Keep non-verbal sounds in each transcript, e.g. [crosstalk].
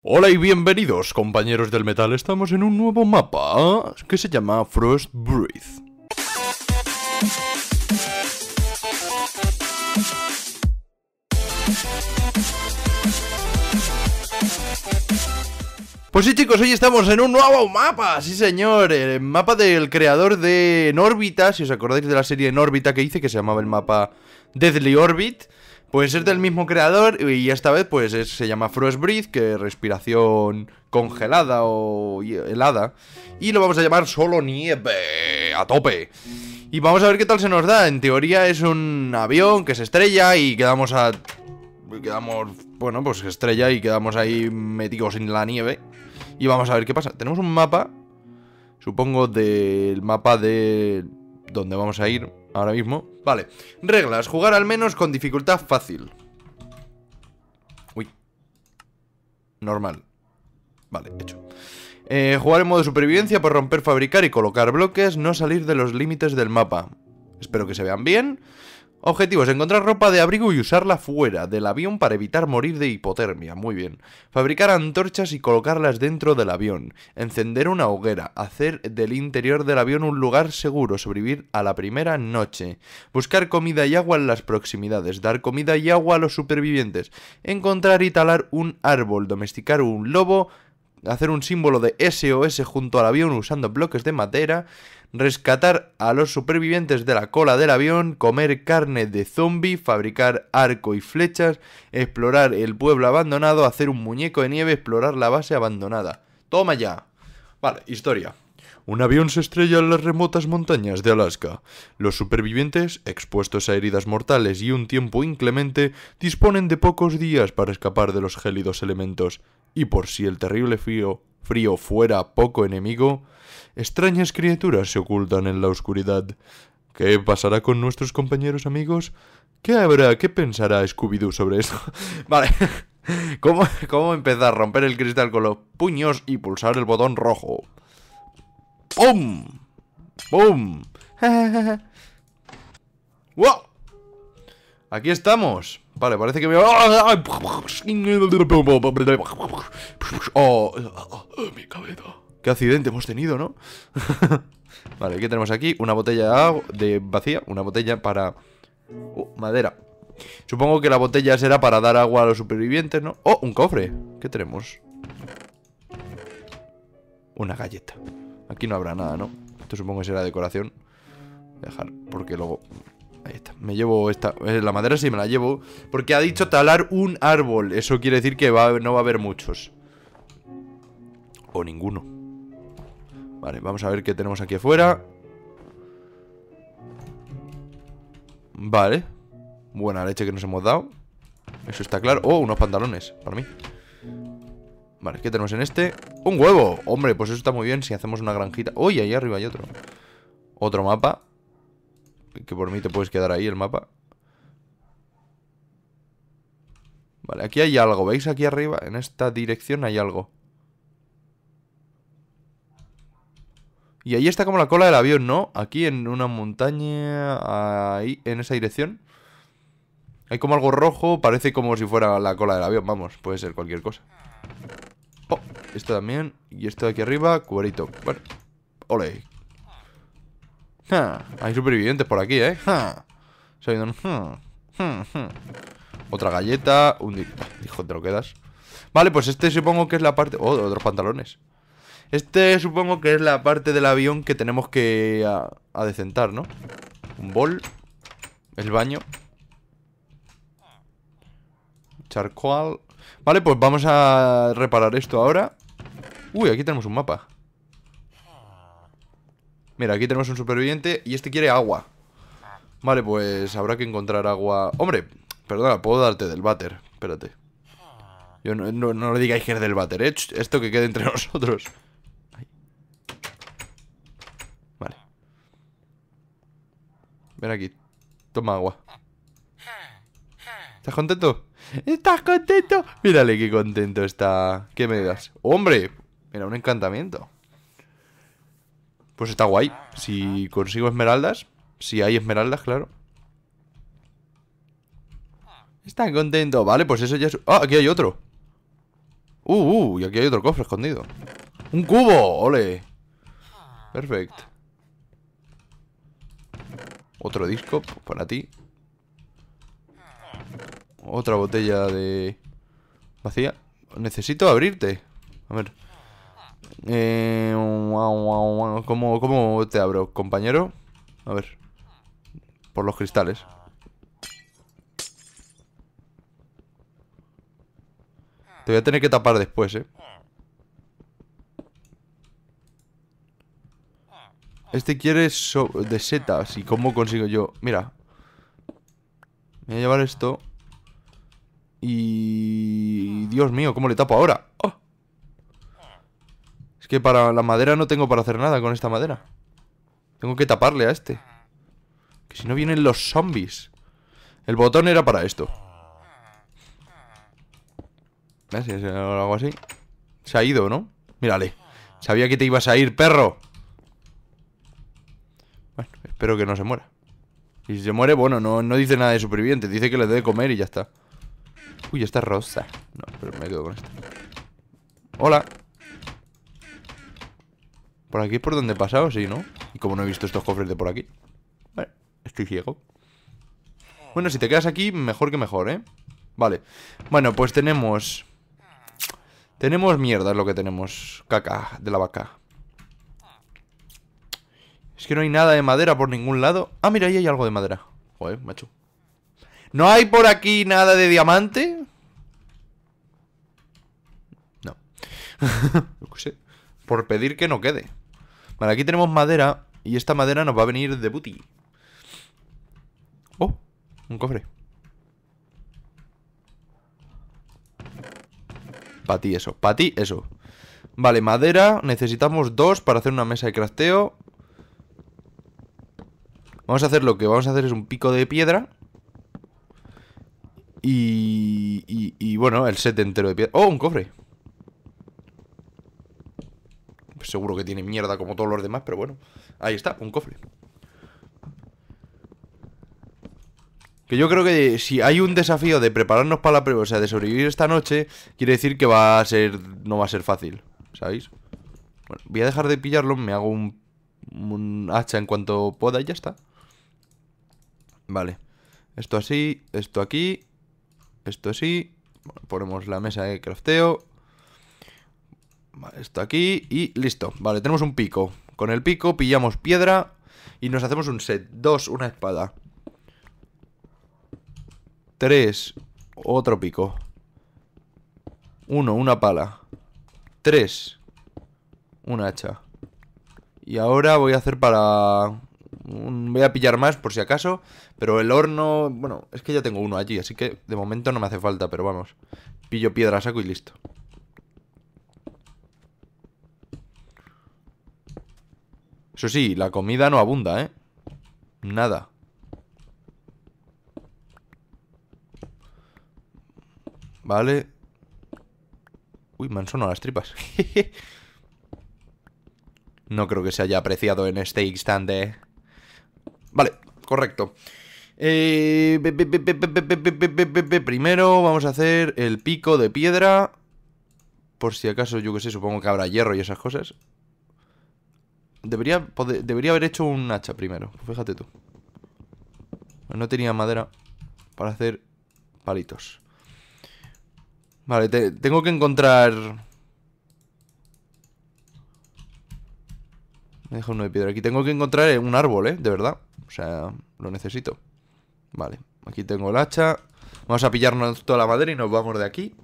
Hola y bienvenidos compañeros del metal, estamos en un nuevo mapa que se llama Frost Breath. Pues sí chicos, hoy estamos en un nuevo mapa, sí señor, el mapa del creador de En si os acordáis de la serie En que hice, que se llamaba el mapa Deadly Orbit Puede ser del mismo creador y esta vez pues se llama Frost Breath, que es respiración congelada o helada. Y lo vamos a llamar solo nieve, a tope. Y vamos a ver qué tal se nos da. En teoría es un avión que se estrella y quedamos a... Quedamos, bueno, pues estrella y quedamos ahí metidos en la nieve. Y vamos a ver qué pasa. Tenemos un mapa, supongo del mapa de dónde vamos a ir ahora mismo. Vale, reglas, jugar al menos con dificultad fácil. Uy. Normal. Vale, hecho. Eh, jugar en modo supervivencia por pues romper, fabricar y colocar bloques, no salir de los límites del mapa. Espero que se vean bien. Objetivos, encontrar ropa de abrigo y usarla fuera del avión para evitar morir de hipotermia, muy bien. Fabricar antorchas y colocarlas dentro del avión. Encender una hoguera, hacer del interior del avión un lugar seguro, sobrevivir a la primera noche. Buscar comida y agua en las proximidades, dar comida y agua a los supervivientes. Encontrar y talar un árbol, domesticar un lobo, hacer un símbolo de SOS junto al avión usando bloques de madera rescatar a los supervivientes de la cola del avión, comer carne de zombie, fabricar arco y flechas, explorar el pueblo abandonado, hacer un muñeco de nieve, explorar la base abandonada. Toma ya. Vale, historia. Un avión se estrella en las remotas montañas de Alaska. Los supervivientes, expuestos a heridas mortales y un tiempo inclemente, disponen de pocos días para escapar de los gélidos elementos. Y por si el terrible frío frío fuera poco enemigo, extrañas criaturas se ocultan en la oscuridad. ¿Qué pasará con nuestros compañeros amigos? ¿Qué habrá? ¿Qué pensará Scooby-Doo sobre esto? [laughs] vale. [laughs] ¿Cómo, ¿Cómo empezar a romper el cristal con los puños y pulsar el botón rojo? ¡Pum! ¡Pum! [laughs] ¡Wow! Aquí estamos. Vale, parece que Oh, mi cabeza. Qué accidente hemos tenido, ¿no? vale, ¿qué tenemos aquí? Una botella de vacía, una botella para... madera. Supongo que la botella será para dar agua a los supervivientes, ¿no? Oh, un cofre. ¿Qué tenemos? Una galleta. Aquí no habrá nada, ¿no? Esto supongo que será decoración. dejar, porque luego Ahí está, me llevo esta, eh, la madera sí me la llevo Porque ha dicho talar un árbol Eso quiere decir que no va a haber muchos O ninguno Vale, vamos a ver qué tenemos aquí afuera Vale Buena leche que nos hemos dado Eso está claro Oh, unos pantalones, para mí Vale, ¿qué tenemos en este? ¡Un huevo! Hombre, pues eso está muy bien si hacemos una granjita ¡Uy! Ahí arriba hay otro Otro mapa que por mí te puedes quedar ahí el mapa. Vale, aquí hay algo, ¿veis? Aquí arriba, en esta dirección hay algo. Y ahí está como la cola del avión, ¿no? Aquí en una montaña, ahí, en esa dirección. Hay como algo rojo, parece como si fuera la cola del avión, vamos, puede ser cualquier cosa. Oh, esto también, y esto de aquí arriba, Cuberito. Bueno, ole, hay supervivientes por aquí, ¿eh? Hmm, hmm, hmm. Otra galleta. Un... Hijo, te lo quedas. Vale, pues este supongo que es la parte... Oh, otros pantalones. Este supongo que es la parte del avión que tenemos que adecentar, ¿no? Un bol. El baño. Charcoal. Vale, pues vamos a reparar esto ahora. Uy, aquí tenemos un mapa. Mira, aquí tenemos un superviviente y este quiere agua. Vale, pues habrá que encontrar agua... ¡Hombre! Perdona, puedo darte del váter. Espérate. Yo no, no, le digáis que es del váter, ¿eh? Esto que quede entre [laughs] nosotros. Vale. Ven aquí. Toma agua. ¿Estás contento? ¿Estás contento? Mírale qué contento está. ¿Qué me das? ¡Hombre! Mira, un encantamiento. Pues está guay. Si consigo esmeraldas, si hay esmeraldas, claro. Está contento. Vale, pues eso ya es... Ah, aquí hay otro. Uh, uh, y aquí hay otro cofre escondido. ¡Un cubo! ¡Ole! Perfecto. Otro disco para ti. Otra botella de... Vacía. Necesito abrirte. A ver. Eh, ¿cómo, ¿Cómo te abro, compañero? A ver. Por los cristales. Te voy a tener que tapar después, ¿eh? Este quiere de setas. ¿Y cómo consigo yo? Mira. voy a llevar esto. Y... Dios mío, ¿cómo le tapo ahora? que para la madera no tengo para hacer nada con esta madera. Tengo que taparle a este. Que si no vienen los zombies. El botón era para esto. ¿Ves? Si eh, algo así. Se ha ido, ¿no? Mírale. Sabía que te ibas a ir, perro. Bueno, espero que no se muera. Y si se muere, bueno, no, no dice nada de superviviente. Dice que le debe comer y ya está. Uy, esta rosa. No, pero me quedo con esta. Hola. Por aquí es por donde he pasado, sí, ¿no? Y como no he visto estos cofres de por aquí Vale, estoy ciego Bueno, si te quedas aquí, mejor que mejor, ¿eh? Vale, bueno, pues tenemos Tenemos mierda es lo que tenemos Caca de la vaca Es que no hay nada de madera por ningún lado Ah, mira, ahí hay algo de madera Joder, macho ¿No hay por aquí nada de diamante? No [laughs] sé Por pedir que no quede Vale, aquí tenemos madera. Y esta madera nos va a venir de booty. Oh, un cofre. Para ti eso, para ti eso. Vale, madera. Necesitamos dos para hacer una mesa de crafteo. Vamos a hacer lo que vamos a hacer es un pico de piedra. Y, y, y bueno, el set entero de piedra. ¡Oh, un cofre! seguro que tiene mierda como todos los demás, pero bueno, ahí está, un cofre. Que yo creo que si hay un desafío de prepararnos para la prueba, o sea, de sobrevivir esta noche, quiere decir que va a ser. no va a ser fácil, ¿sabéis? voy a dejar de pillarlo, me hago un, hacha en cuanto pueda y ya está. Vale. Esto así, esto aquí, esto así. ponemos la mesa de crafteo esto aquí y listo. Vale, tenemos un pico. Con el pico pillamos piedra y nos hacemos un set. Dos, una espada. Tres, otro pico. Uno, una pala. Tres, una hacha. Y ahora voy a hacer para... Voy a pillar más por si acaso. Pero el horno... Bueno, es que ya tengo uno allí, así que de momento no me hace falta, pero vamos. Pillo piedra, saco y listo. Eso sí, la comida no abunda, ¿eh? Nada. Vale. Uy, me han las tripas. no creo que se haya apreciado en este instante. Vale, correcto. primero vamos a hacer el pico de piedra. Por si acaso, yo que sé, supongo que habrá hierro y esas cosas. Debería, haber hecho un hacha primero. Fíjate tú. No tenía madera para hacer palitos. Vale, tengo que encontrar... Me dejo uno de piedra. Aquí tengo que encontrar eh, un árbol, ¿eh? De verdad. O sea, lo necesito. Vale, aquí tengo el hacha. Vamos a pillarnos toda la madera y nos vamos de aquí.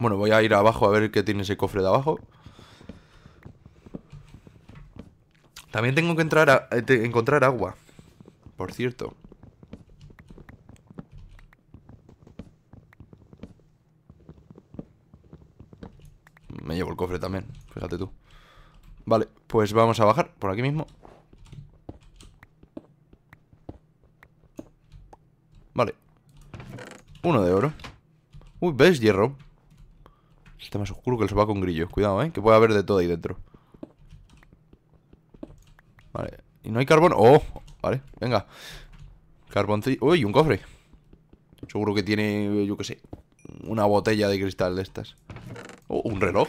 Bueno, voy a ir abajo a ver qué tiene ese cofre de abajo. También tengo que entrar a, eh, encontrar agua. Por cierto. Me llevo el cofre también, fíjate tú. Vale, pues vamos a bajar por aquí mismo. Vale. Uno de oro. Uy, ¿ves hierro? Está más oscuro que el va con grillos Cuidado, ¿eh? Que puede haber de todo ahí dentro. Vale, y no hay carbón Oh, vale, venga Carboncillo, uy, un cofre Seguro que tiene, yo qué sé Una botella de cristal de estas Oh, un reloj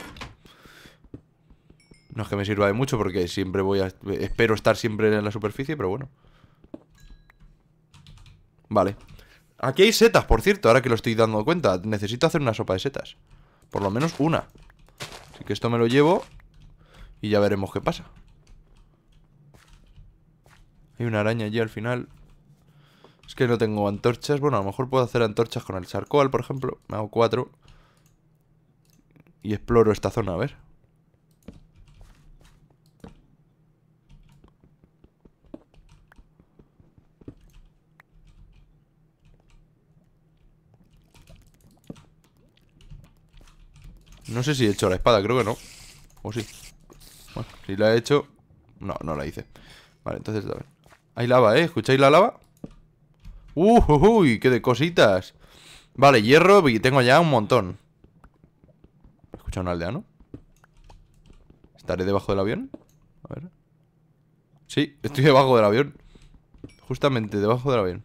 No es que me sirva de mucho Porque siempre voy a, espero estar siempre en la superficie Pero bueno Vale Aquí hay setas, por cierto, ahora que lo estoy dando cuenta Necesito hacer una sopa de setas Por lo menos una Así que esto me lo llevo Y ya veremos qué pasa hay una araña allí al final. Es que no tengo antorchas. Bueno, a lo mejor puedo hacer antorchas con el charcoal, por ejemplo. Me hago cuatro. Y exploro esta zona, a ver. No sé si he hecho la espada, creo que no O sí Bueno, si la he hecho... No, no la hice Vale, entonces, a ver hay lava, ¿eh? ¿Escucháis la lava? ¡Uy, qué de cositas! Vale, hierro y tengo ya un montón. ¿Escucha un aldeano. ¿Estaré debajo del avión? A ver. Sí, estoy debajo del avión. Justamente debajo del avión.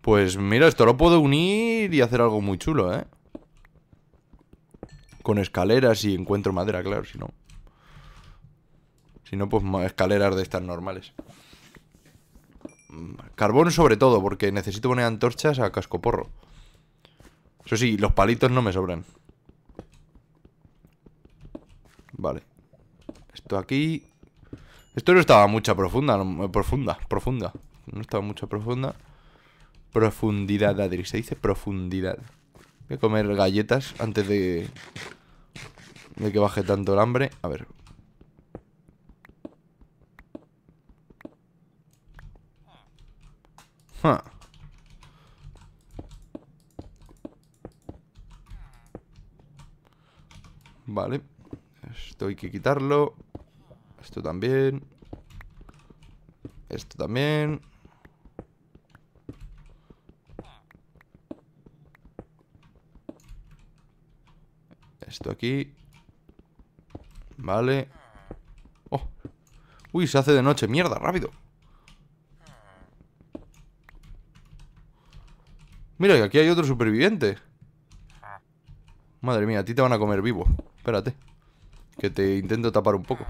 Pues mira, esto lo puedo unir y hacer algo muy chulo, ¿eh? Con escaleras y encuentro madera, claro, si no. Si no, pues escaleras de estas normales. Carbón sobre todo, porque necesito poner antorchas a cascoporro. Eso sí, los palitos no me sobran. Vale. Esto aquí... Esto no estaba mucha profunda, eh, profunda, profunda. No estaba mucha profunda. Profundidad, Adri, se dice profundidad. Voy a comer galletas antes de... De que baje tanto el hambre. A ver, Vale. Esto hay que quitarlo. Esto también. Esto también. Esto aquí. Vale. Oh. Uy, se hace de noche. Mierda, rápido. Mira, aquí hay otro superviviente. Madre mía, a ti te van a comer vivo. Espérate. Que te intento tapar un poco.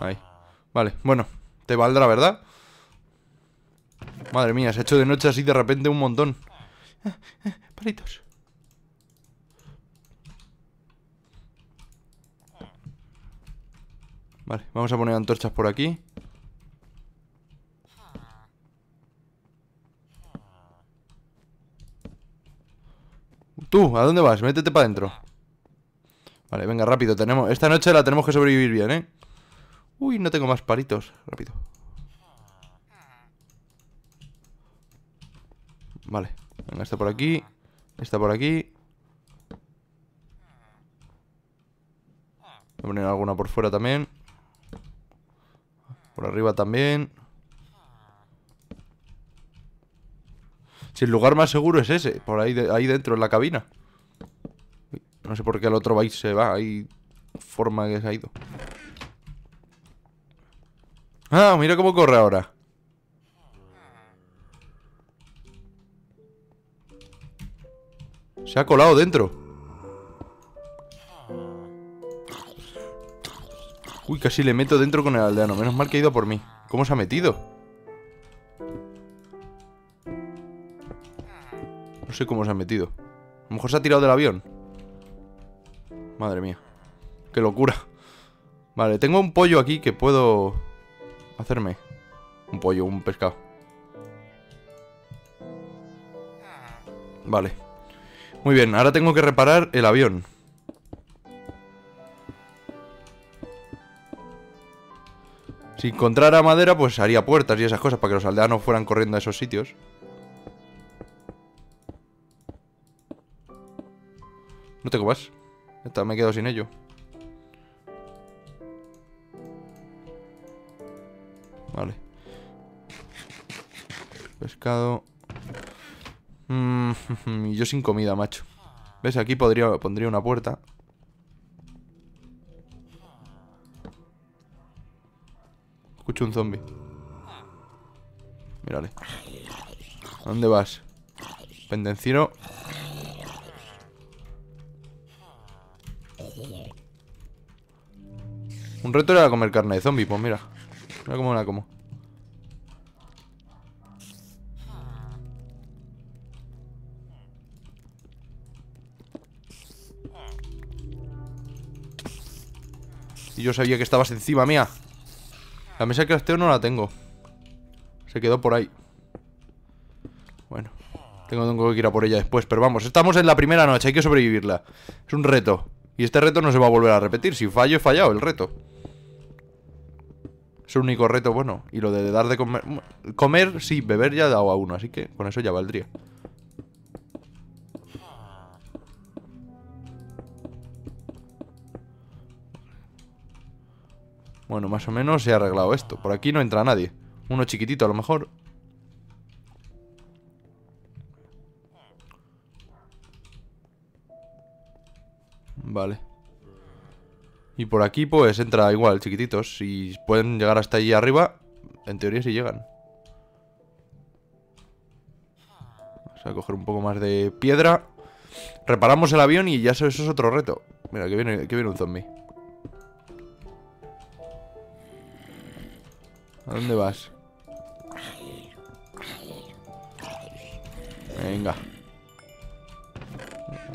Ahí. Vale, bueno. Te valdrá, ¿verdad? Madre mía, se ha hecho de noche así de repente un montón. palitos. Vale, vamos a poner antorchas por aquí. Tú, ¿a dónde vas? Métete para adentro. Vale, venga, rápido. Tenemos... Esta noche la tenemos que sobrevivir bien, ¿eh? Uy, no tengo más palitos. Rápido. Vale. Venga, está por aquí. Está por aquí. Voy a poner alguna por fuera también. Por arriba también. Si el lugar más seguro es ese, por ahí, ahí dentro, en la cabina. No sé por qué el otro y se va, hay forma que se ha ido. Ah, mira cómo corre ahora. Se ha colado dentro. Uy, casi le meto dentro con el aldeano. Menos mal que ha ido por mí. ¿Cómo se ha metido? No sé cómo se ha metido. A lo mejor se ha tirado del avión. Madre mía. Qué locura. Vale, tengo un pollo aquí que puedo hacerme. Un pollo, un pescado. Vale. Muy bien, ahora tengo que reparar el avión. Si encontrara madera, pues haría puertas y esas cosas para que los aldeanos fueran corriendo a esos sitios. No te más. me he quedado sin ello. Vale. Pescado. Mm, [laughs] y yo sin comida, macho. ¿Ves? Aquí podría, pondría una puerta. Escucho un zombie. Mírale. ¿A dónde vas? Pendenciero Un reto era comer carne de zombie, pues mira. Mira cómo la como. Y yo sabía que estabas encima mía. La mesa de crafteo no la tengo. Se quedó por ahí. Bueno. Tengo, tengo que ir a por ella después, pero vamos, estamos en la primera noche, hay que sobrevivirla. Es un reto. Y este reto no se va a volver a repetir. Si fallo, he fallado el reto. Es el único reto bueno. Y lo de dar de comer... Comer, sí, beber ya he dado a uno, así que con eso ya valdría. Bueno, más o menos se ha arreglado esto. Por aquí no entra nadie. Uno chiquitito a lo mejor. Vale. Y por aquí pues entra igual, chiquititos. Si pueden llegar hasta allí arriba, en teoría si llegan. Vamos a coger un poco más de piedra. Reparamos el avión y ya eso, es otro reto. Mira, que que viene un zombie. ¿A dónde vas? Venga.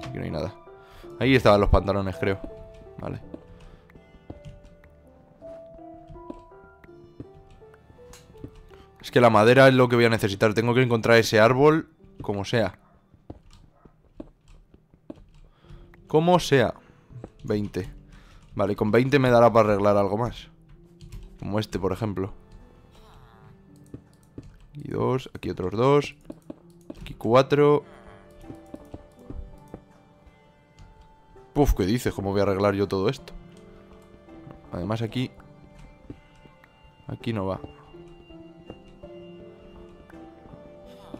Aquí no hay nada. Ahí estaban los pantalones, creo. Vale. Es que la madera es lo que voy a necesitar. Tengo que encontrar ese árbol como sea. Como sea. 20. Vale, con 20 me dará para arreglar algo más. Como este, por ejemplo. Aquí dos, aquí otros dos. Aquí cuatro. Puf, ¿qué dices? ¿Cómo voy a arreglar yo todo esto? Además aquí... Aquí no va.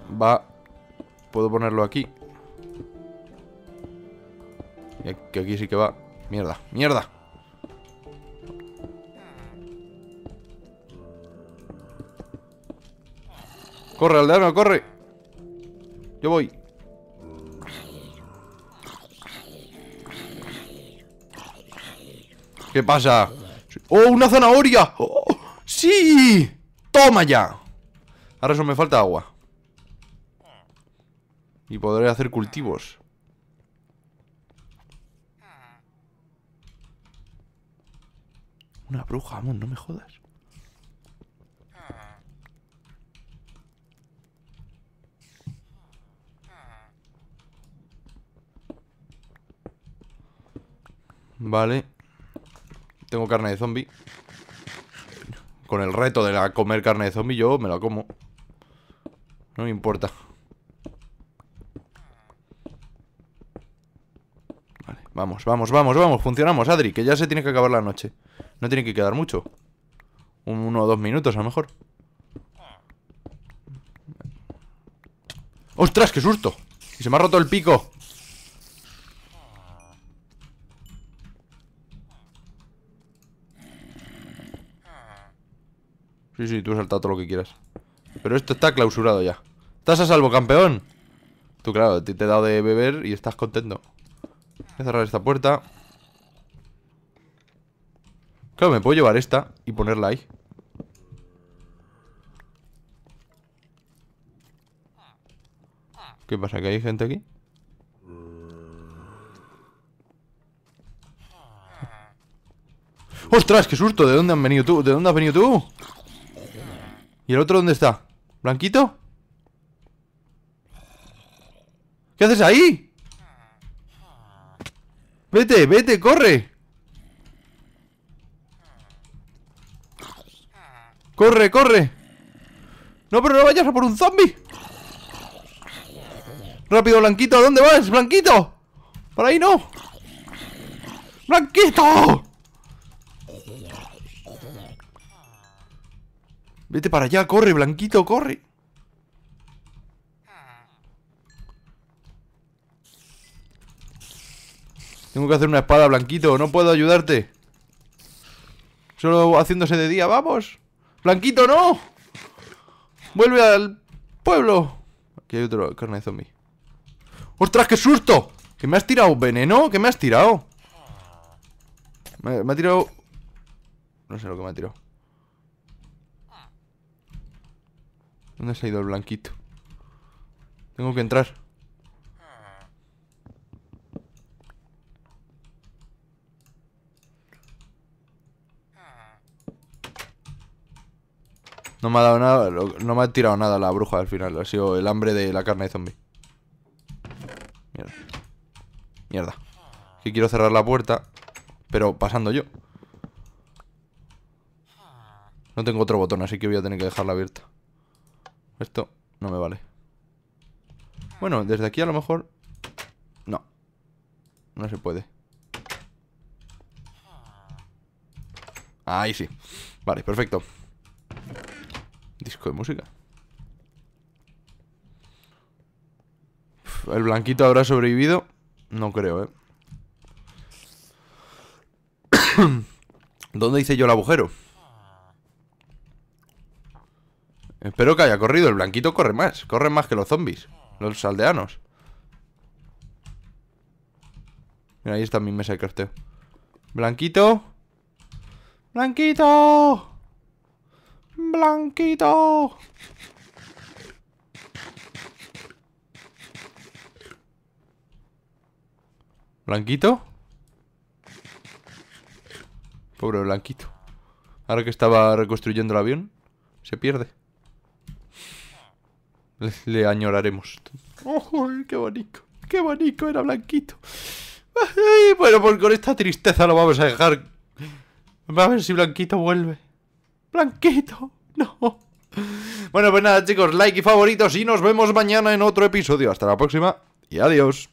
va... Puedo ponerlo aquí. Y que aquí sí que va. Mierda, mierda. Corre, aldeano, corre. Yo voy. ¿Qué pasa? ¡Oh, una zanahoria! ¡Oh! ¡Sí! ¡Toma ya! Ahora solo me falta agua y podré hacer cultivos. Una bruja, amor, no me jodas. Vale. Tengo carne de zombie. Con el reto de la comer carne de zombie, yo me la como. No me importa. Vamos, vamos, vamos, vamos. Funcionamos, Adri, que ya se tiene que acabar la noche. No tiene que quedar mucho. Uno o dos minutos, a lo mejor. ¡Ostras, qué susto! Y se me ha roto el pico. Sí, sí, tú saltado todo lo que quieras. Pero esto está clausurado ya. Estás a salvo, campeón. Tú, claro, te he dado de beber y estás contento. Voy a cerrar esta puerta Claro, me puedo llevar esta y ponerla ahí ¿Qué pasa? ¿Que hay gente aquí? [laughs] ¡Ostras! ¡Qué susto! ¿De dónde han venido tú? ¿De dónde has venido tú? ¿Y el otro dónde está? ¿Blanquito? ¿Qué haces ahí? Vete, vete, corre. Corre, corre. No, pero no vayas a por un zombie. Rápido, Blanquito, ¿a dónde vas, Blanquito? Por ahí no. ¡Blanquito! Vete para allá, corre, Blanquito, corre. Tengo que hacer una espada, Blanquito. No puedo ayudarte. Solo haciéndose de día. ¡Vamos! ¡Blanquito, no! ¡Vuelve al pueblo! Aquí hay otro carne de zombie. ¡Ostras, qué susto! ¿Que me has tirado veneno? ¿Qué me has tirado? Me, me ha tirado... No sé lo que me ha tirado. ¿Dónde se ha ido el blanquito? Tengo que entrar. No me ha dado nada, no me ha tirado nada la bruja al final. Ha sido el hambre de la carne de zombie. Mierda. Mierda. Que quiero cerrar la puerta, pero pasando yo. No tengo otro botón, así que voy a tener que dejarla abierta. Esto no me vale. Bueno, desde aquí a lo mejor... No. No se puede. Ahí sí. Vale, perfecto. Disco de música. El blanquito habrá sobrevivido. No creo, ¿eh? [coughs] ¿Dónde hice yo el agujero? Espero que haya corrido. El blanquito corre más. Corre más que los zombies. Los aldeanos. Mira, ahí está mi mesa de crafteo. Blanquito. Blanquito. Blanquito. ¿Blanquito? Pobre Blanquito. Ahora que estaba reconstruyendo el avión, se pierde. Le, añoraremos. qué bonito! ¡Qué bonito era Blanquito! bueno, pues con esta tristeza lo vamos a dejar. Vamos a ver si Blanquito vuelve. Blanquito, no. Bueno, pues nada, chicos, like y favoritos y nos vemos mañana en otro episodio. Hasta la próxima y adiós.